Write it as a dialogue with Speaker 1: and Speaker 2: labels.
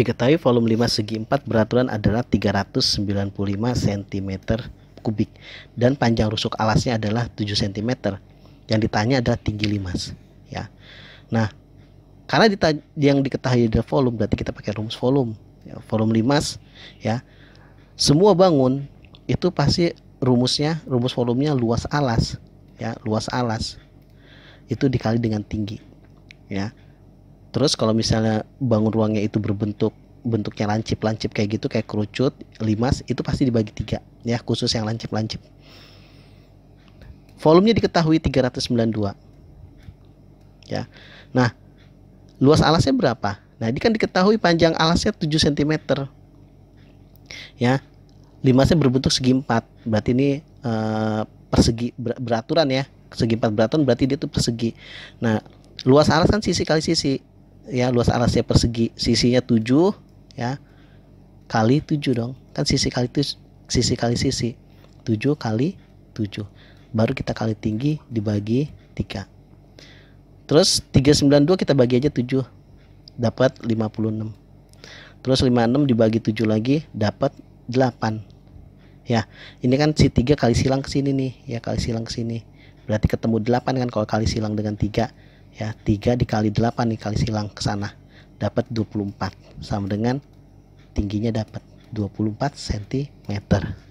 Speaker 1: Diketahui volume 5 segi 4 beraturan adalah 395 cm kubik dan panjang rusuk alasnya adalah 7 cm. Yang ditanya adalah tinggi limas, ya. Nah, karena yang diketahui adalah volume berarti kita pakai rumus volume. Ya, volume limas ya. Semua bangun itu pasti rumusnya, rumus volumenya luas alas, ya, luas alas. Itu dikali dengan tinggi. Ya. Terus kalau misalnya bangun ruangnya itu berbentuk bentuknya lancip-lancip kayak gitu kayak kerucut, limas itu pasti dibagi tiga ya khusus yang lancip-lancip. Volumenya diketahui 392. Ya. Nah, luas alasnya berapa? Nah, ini kan diketahui panjang alasnya 7 cm. Ya. Limasnya berbentuk segi empat. Berarti ini uh, persegi ber, beraturan ya. Segi empat beraturan berarti dia itu persegi. Nah, luas alas kan sisi kali sisi ya luas alasnya persegi sisinya 7 ya kali 7 dong kan sisi kali itu sisi kali sisi 7 kali 7 baru kita kali tinggi dibagi 3 terus 392 kita bagi aja 7 dapat 56 terus 56 dibagi 7 lagi dapat 8 ya ini kan si 3 kali silang ke sini nih ya kali silang ke sini berarti ketemu 8 kan kalau kali silang dengan 3 ya 3 dikali 8 dikali silang ke sana dapat 24 sama dengan tingginya dapat 24 cm